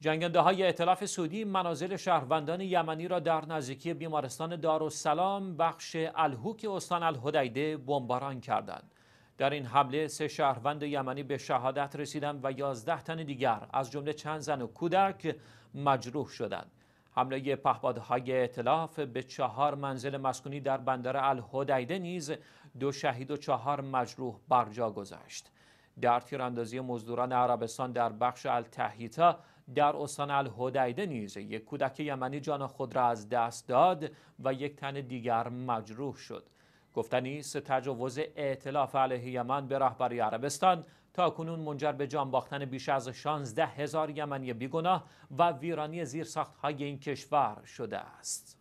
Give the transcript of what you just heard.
جنگنده های اطلاف سعودی منازل شهروندان یمنی را در نزدیکی بیمارستان دارالسلام بخش الهوک استان الهدیده بمباران کردند. در این حمله سه شهروند یمنی به شهادت رسیدند و یازده تن دیگر از جمله چند زن و کودک مجروح شدند. حمله پهپادهای اطلاف به چهار منزل مسکونی در بندر الهدیده نیز دو شهید و چهار مجروح برجا گذاشت. در تیراندازی مزدوران عربستان در بخش التحیتا در استان الهدیده نیز یک کودک یمنی جان خود را از دست داد و یک تن دیگر مجروح شد گفتنی است تجاوز ائتلاف علیه یمن به رهبری عربستان تا کنون منجر به جان باختن بیش از 16 هزار یمنی بیگناه و ویرانی های این کشور شده است.